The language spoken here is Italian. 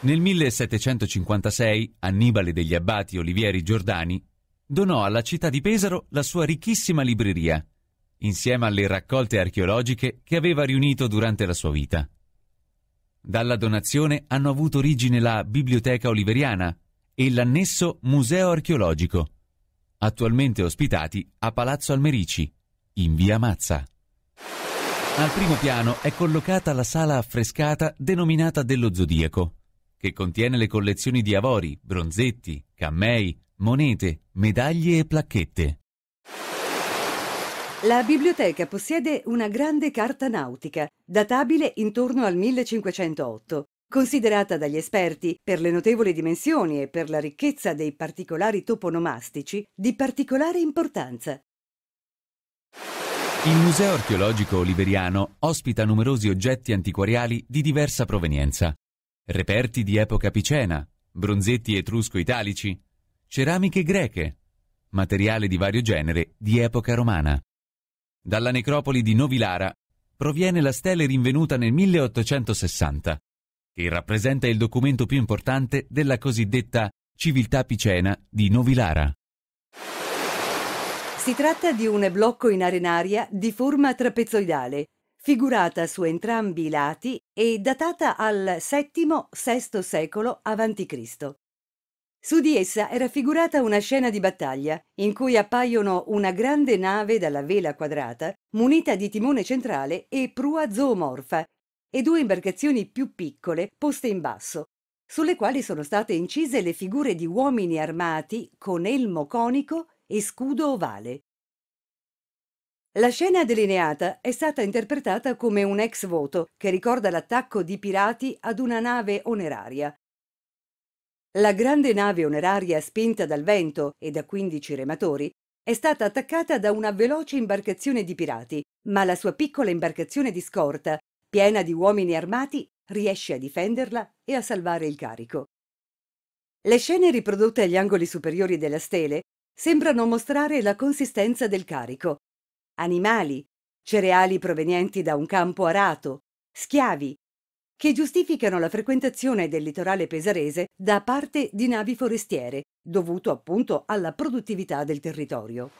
Nel 1756 Annibale degli Abbati Olivieri Giordani donò alla città di Pesaro la sua ricchissima libreria, insieme alle raccolte archeologiche che aveva riunito durante la sua vita. Dalla donazione hanno avuto origine la Biblioteca Oliveriana e l'annesso Museo Archeologico, attualmente ospitati a Palazzo Almerici, in via Mazza. Al primo piano è collocata la sala affrescata denominata dello Zodiaco che contiene le collezioni di avori, bronzetti, cammei, monete, medaglie e placchette. La biblioteca possiede una grande carta nautica, databile intorno al 1508, considerata dagli esperti per le notevoli dimensioni e per la ricchezza dei particolari toponomastici di particolare importanza. Il Museo archeologico oliveriano ospita numerosi oggetti antiquariali di diversa provenienza reperti di epoca picena, bronzetti etrusco-italici, ceramiche greche, materiale di vario genere di epoca romana. Dalla necropoli di Novilara proviene la stele rinvenuta nel 1860, che rappresenta il documento più importante della cosiddetta civiltà picena di Novilara. Si tratta di un blocco in arenaria di forma trapezoidale, figurata su entrambi i lati e datata al VII-VI secolo a.C. Su di essa è raffigurata una scena di battaglia in cui appaiono una grande nave dalla vela quadrata, munita di timone centrale e prua zoomorfa, e due imbarcazioni più piccole poste in basso, sulle quali sono state incise le figure di uomini armati con elmo conico e scudo ovale. La scena delineata è stata interpretata come un ex voto che ricorda l'attacco di pirati ad una nave oneraria. La grande nave oneraria spinta dal vento e da 15 rematori è stata attaccata da una veloce imbarcazione di pirati, ma la sua piccola imbarcazione di scorta, piena di uomini armati, riesce a difenderla e a salvare il carico. Le scene riprodotte agli angoli superiori della stele sembrano mostrare la consistenza del carico, animali, cereali provenienti da un campo arato, schiavi, che giustificano la frequentazione del litorale pesarese da parte di navi forestiere, dovuto appunto alla produttività del territorio.